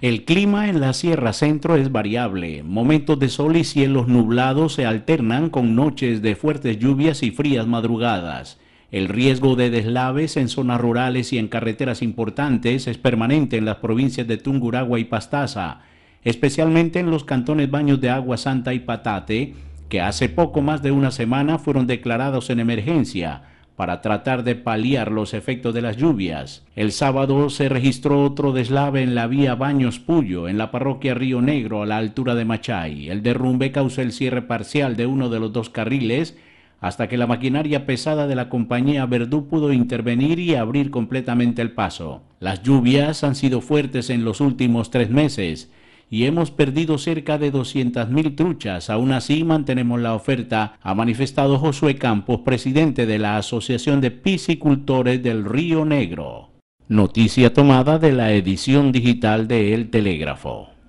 El clima en la Sierra Centro es variable. Momentos de sol y cielos nublados se alternan con noches de fuertes lluvias y frías madrugadas. El riesgo de deslaves en zonas rurales y en carreteras importantes es permanente en las provincias de Tunguragua y Pastaza, especialmente en los cantones Baños de Agua Santa y Patate, que hace poco más de una semana fueron declarados en emergencia para tratar de paliar los efectos de las lluvias. El sábado se registró otro deslave en la vía Baños Puyo, en la parroquia Río Negro, a la altura de Machay. El derrumbe causó el cierre parcial de uno de los dos carriles hasta que la maquinaria pesada de la compañía Verdú pudo intervenir y abrir completamente el paso. Las lluvias han sido fuertes en los últimos tres meses y hemos perdido cerca de 200.000 truchas. Aún así mantenemos la oferta, ha manifestado Josué Campos, presidente de la Asociación de Piscicultores del Río Negro. Noticia tomada de la edición digital de El Telégrafo.